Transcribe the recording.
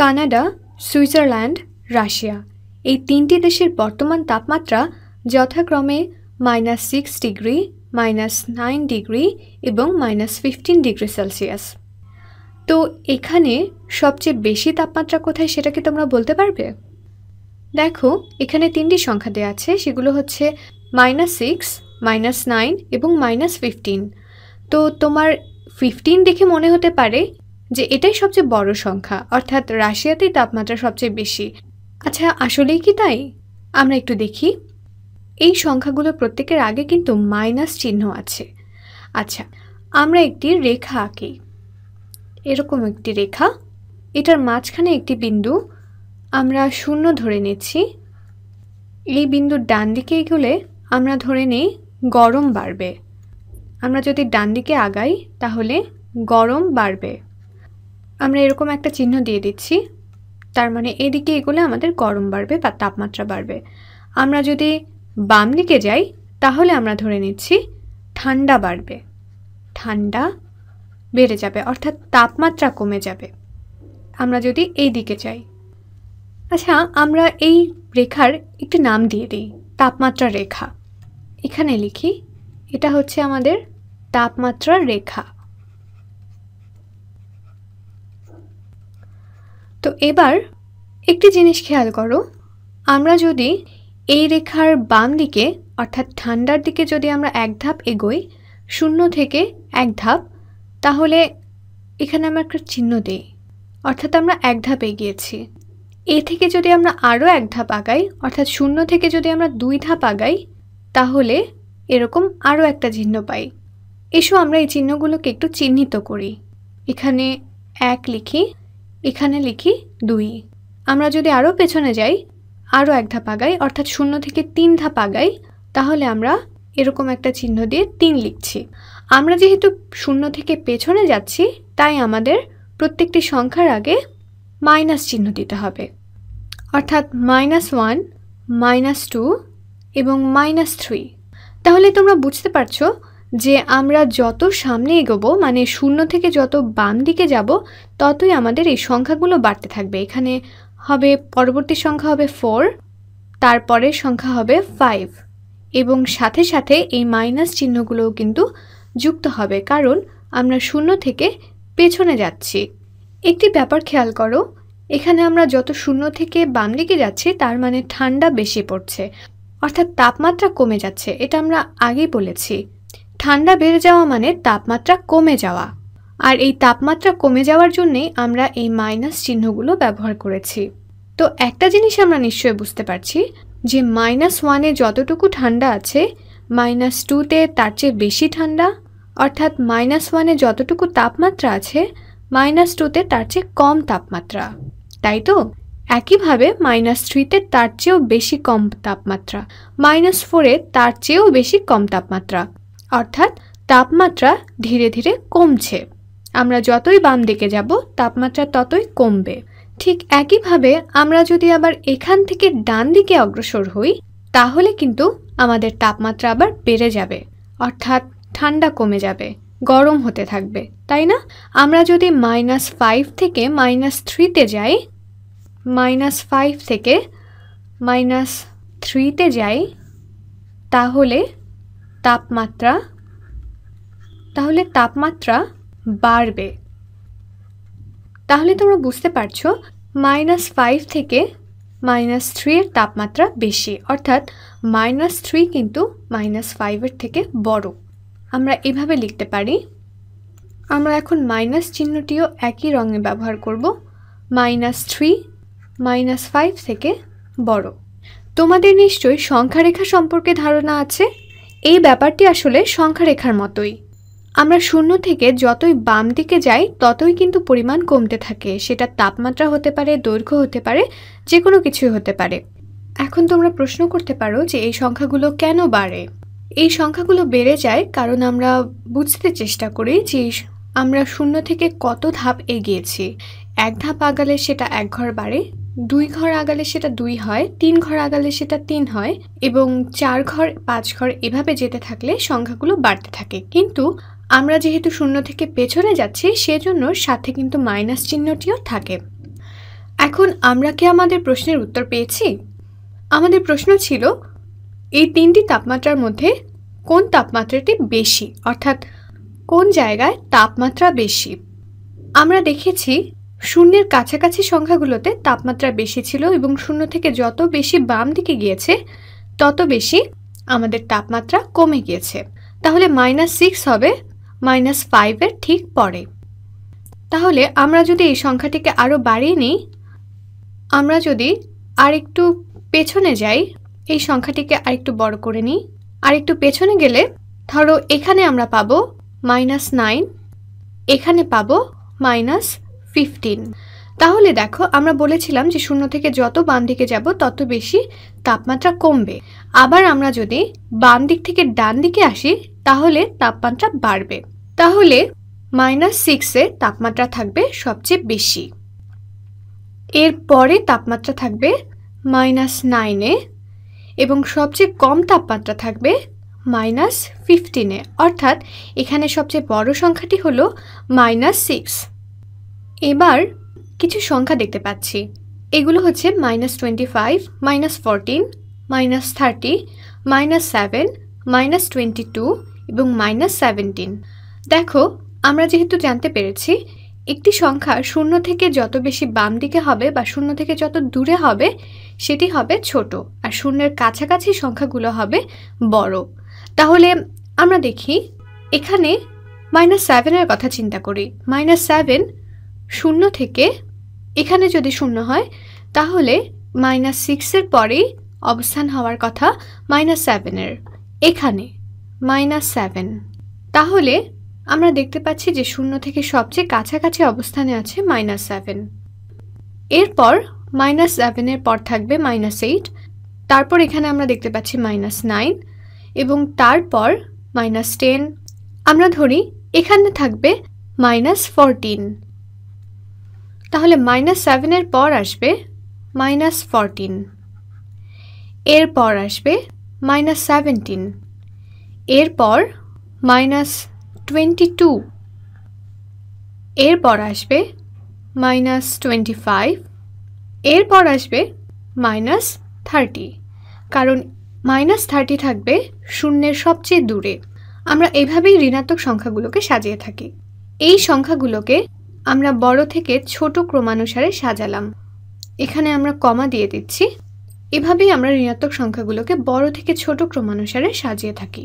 Canada Switzerland Russia এই তিনটি দেশের বর্তমান তাপমাত্রা যথাক্রমে minus six degree minus nine degree এবং মাইনাস ফিফটিন ডিগ্রি সেলসিয়াস তো এখানে সবচেয়ে বেশি তাপমাত্রা কোথায় সেটা কি তোমরা বলতে পারবে দেখো এখানে তিনটি সংখ্যা দেওয়া আছে সেগুলো হচ্ছে মাইনাস সিক্স মাইনাস নাইন এবং মাইনাস ফিফটিন তো তোমার ফিফটিন দেখে মনে হতে পারে যে এটাই সবচেয়ে বড় সংখ্যা অর্থাৎ রাশিয়াতেই তাপমাত্রা সবচেয়ে বেশি আচ্ছা আসলেই কি তাই আমরা একটু দেখি এই সংখ্যাগুলো প্রত্যেকের আগে কিন্তু মাইনাস চিহ্ন আছে আচ্ছা আমরা একটি রেখা আঁকি এরকম একটি রেখা এটার মাঝখানে একটি বিন্দু আমরা শূন্য ধরে নিচ্ছি এই বিন্দুর ডান দিকে এগুলে আমরা ধরে নেই গরম বাড়বে আমরা যদি ডান দিকে আগাই তাহলে গরম বাড়বে আমরা এরকম একটা চিহ্ন দিয়ে দিচ্ছি তার মানে এদিকে এগোলে আমাদের গরম বাড়বে বা তাপমাত্রা বাড়বে আমরা যদি বাম দিকে যাই তাহলে আমরা ধরে নিচ্ছি ঠান্ডা বাড়বে ঠান্ডা বেড়ে যাবে অর্থাৎ তাপমাত্রা কমে যাবে আমরা যদি এই দিকে যাই আচ্ছা আমরা এই রেখার একটি নাম দিয়ে দিই তাপমাত্রা রেখা এখানে লিখি এটা হচ্ছে আমাদের তাপমাত্রা রেখা তো এবার একটি জিনিস খেয়াল করো আমরা যদি এই রেখার বাম দিকে অর্থাৎ ঠান্ডার দিকে যদি আমরা এক ধাপ এগোই শূন্য থেকে এক ধাপ তাহলে এখানে আমরা একটা চিহ্ন দিই অর্থাৎ আমরা এক ধাপ এগিয়েছি এ থেকে যদি আমরা আরও এক ধাপ আগাই অর্থাৎ শূন্য থেকে যদি আমরা দুই ধাপ আগাই তাহলে এরকম আরও একটা চিহ্ন পাই এসো আমরা এই চিহ্নগুলোকে একটু চিহ্নিত করি এখানে এক লিখি এখানে লিখি দুই আমরা যদি আরও পেছনে যাই আরও এক ধাপ আগাই অর্থাৎ শূন্য থেকে তিন ধাপ আগাই তাহলে আমরা এরকম একটা চিহ্ন দিয়ে তিন লিখছি আমরা যেহেতু শূন্য থেকে পেছনে যাচ্ছি তাই আমাদের প্রত্যেকটি সংখ্যার আগে মাইনাস চিহ্ন দিতে হবে অর্থাৎ মাইনাস ওয়ান মাইনাস টু এবং মাইনাস থ্রি তাহলে তোমরা বুঝতে পারছো যে আমরা যত সামনে এগোবো মানে শূন্য থেকে যত বাম দিকে যাব ততই আমাদের এই সংখ্যাগুলো বাড়তে থাকবে এখানে হবে পরবর্তী সংখ্যা হবে ফোর তারপরের সংখ্যা হবে ফাইভ এবং সাথে সাথে এই মাইনাস চিহ্নগুলোও কিন্তু যুক্ত হবে কারণ আমরা শূন্য থেকে পেছনে যাচ্ছি একটি ব্যাপার খেয়াল করো এখানে আমরা যত শূন্য থেকে বাম দিকে যাচ্ছি তার মানে ঠান্ডা বেশি পড়ছে অর্থাৎ তাপমাত্রা কমে যাচ্ছে এটা আমরা আগেই বলেছি ঠান্ডা বেড়ে যাওয়া মানে তাপমাত্রা কমে যাওয়া আর এই তাপমাত্রা কমে যাওয়ার জন্যেই আমরা এই মাইনাস চিহ্নগুলো ব্যবহার করেছি তো একটা জিনিস আমরা নিশ্চয়ই বুঝতে পারছি যে মাইনাস ওয়ানে যতটুকু ঠান্ডা আছে মাইনাস টুতে তার চেয়ে বেশি ঠান্ডা অর্থাৎ মাইনাস ওয়ানে যতটুকু তাপমাত্রা আছে মাইনাস টুতে তার চেয়ে কম তাপমাত্রা তাই তো একইভাবে মাইনাস থ্রিতে তার চেয়েও বেশি কম তাপমাত্রা মাইনাস ফোরে তার চেয়েও বেশি কম তাপমাত্রা অর্থাৎ তাপমাত্রা ধীরে ধীরে কমছে আমরা যতই বাম দিকে যাব তাপমাত্রা ততই কমবে ঠিক একইভাবে আমরা যদি আবার এখান থেকে ডান দিকে অগ্রসর হই তাহলে কিন্তু আমাদের তাপমাত্রা আবার বেড়ে যাবে অর্থাৎ ঠান্ডা কমে যাবে গরম হতে থাকবে তাই না আমরা যদি মাইনাস ফাইভ থেকে মাইনাস থ্রিতে যাই মাইনাস ফাইভ থেকে মাইনাস থ্রিতে যাই তাহলে তাপমাত্রা তাহলে তাপমাত্রা বাড়বে তাহলে তোমরা বুঝতে পারছো মাইনাস ফাইভ থেকে মাইনাস থ্রির তাপমাত্রা বেশি অর্থাৎ মাইনাস থ্রি কিন্তু মাইনাস ফাইভের থেকে বড় আমরা এভাবে লিখতে পারি আমরা এখন মাইনাস চিহ্নটিও একই রঙে ব্যবহার করব মাইনাস থ্রি মাইনাস ফাইভ থেকে বড় তোমাদের নিশ্চয়ই সংখ্যারেখা সম্পর্কে ধারণা আছে এই ব্যাপারটি আসলে সংখ্যারেখার মতোই আমরা শূন্য থেকে যতই বাম দিকে যাই ততই কিন্তু পরিমাণ কমতে থাকে সেটা তাপমাত্রা হতে পারে দৈর্ঘ্য হতে পারে যে কোনো কিছুই হতে পারে এখন তোমরা প্রশ্ন করতে পারো যে এই সংখ্যাগুলো কেন বাড়ে এই সংখ্যাগুলো বেড়ে যায় কারণ আমরা বুঝতে চেষ্টা করি যে আমরা শূন্য থেকে কত ধাপ এগিয়েছি এক ধাপ আগালে সেটা এক ঘর বাড়ে দুই ঘর আগালে সেটা দুই হয় তিন ঘর আগালে সেটা তিন হয় এবং চার ঘর পাঁচ ঘর এভাবে যেতে থাকলে সংখ্যাগুলো বাড়তে থাকে কিন্তু আমরা যেহেতু শূন্য থেকে পেছনে যাচ্ছি সেজন্য সাথে কিন্তু মাইনাস চিহ্নটিও থাকে এখন আমরা কি আমাদের প্রশ্নের উত্তর পেয়েছি আমাদের প্রশ্ন ছিল এই তিনটি তাপমাত্রার মধ্যে কোন তাপমাত্রাটি বেশি অর্থাৎ কোন জায়গায় তাপমাত্রা বেশি আমরা দেখেছি শূন্যের কাছাকাছি সংখ্যাগুলোতে তাপমাত্রা বেশি ছিল এবং শূন্য থেকে যত বেশি বাম দিকে গিয়েছে তত বেশি আমাদের তাপমাত্রা কমে গিয়েছে তাহলে মাইনাস সিক্স হবে মাইনাস ফাইভের ঠিক পরে তাহলে আমরা যদি এই সংখ্যাটিকে আরও বাড়িয়ে নিই আমরা যদি আর একটু পেছনে যাই এই সংখ্যাটিকে আরেকটু বড় করে নিই আর একটু পেছনে গেলে ধরো এখানে আমরা পাবো মাইনাস নাইন এখানে পাবো মাইনাস ফিফটিন তাহলে দেখো আমরা বলেছিলাম যে শূন্য থেকে যত বাম দিকে যাব তত বেশি তাপমাত্রা কমবে আবার আমরা যদি বাম দিক থেকে ডান দিকে আসি তাহলে তাপমাত্রা বাড়বে তাহলে মাইনাস সিক্সে তাপমাত্রা থাকবে সবচেয়ে বেশি এরপরে তাপমাত্রা থাকবে মাইনাস নাইনে এবং সবচেয়ে কম তাপমাত্রা থাকবে মাইনাস ফিফটিনে অর্থাৎ এখানে সবচেয়ে বড় সংখ্যাটি হলো মাইনাস সিক্স এবার কিছু সংখ্যা দেখতে পাচ্ছি এগুলো হচ্ছে minus twenty five minus fourteen minus thirty minus seven minus twenty two এবং মাইনাস সেভেন্টিন দেখো আমরা যেহেতু জানতে পেরেছি একটি সংখ্যা শূন্য থেকে যত বেশি বাম দিকে হবে বা শূন্য থেকে যত দূরে হবে সেটি হবে ছোট আর শূন্যের কাছাকাছি সংখ্যাগুলো হবে বড় তাহলে আমরা দেখি এখানে মাইনাস সেভেনের কথা চিন্তা করি মাইনাস সেভেন শূন্য থেকে এখানে যদি শূন্য হয় তাহলে মাইনাস সিক্সের পরেই অবস্থান হওয়ার কথা মাইনাস সেভেনের এখানে মাইনাস সেভেন তাহলে আমরা দেখতে পাচ্ছি যে শূন্য থেকে সবচেয়ে কাছাকাছি অবস্থানে আছে মাইনাস সেভেন এরপর মাইনাস সেভেনের পর থাকবে মাইনাস এইট তারপর এখানে আমরা দেখতে পাচ্ছি মাইনাস নাইন এবং তারপর মাইনাস টেন আমরা ধরি এখানে থাকবে মাইনাস ফোরটিন তাহলে মাইনাস সেভেনের পর আসবে মাইনাস ফরটিন এরপর আসবে মাইনাস সেভেন্টিন এরপর মাইনাস টোয়েন্টি টু এরপর আসবে মাইনাস টোয়েন্টি ফাইভ এরপর আসবে মাইনাস থার্টি কারণ মাইনাস থার্টি থাকবে শূন্যের সবচেয়ে দূরে আমরা এভাবেই ঋণাত্মক সংখ্যাগুলোকে সাজিয়ে থাকি এই সংখ্যাগুলোকে আমরা বড় থেকে ছোট ক্রমানুসারে সাজালাম এখানে আমরা কমা দিয়ে দিচ্ছি এভাবেই আমরা ঋণাত্মক সংখ্যাগুলোকে বড় থেকে ছোট ক্রমানুসারে সাজিয়ে থাকি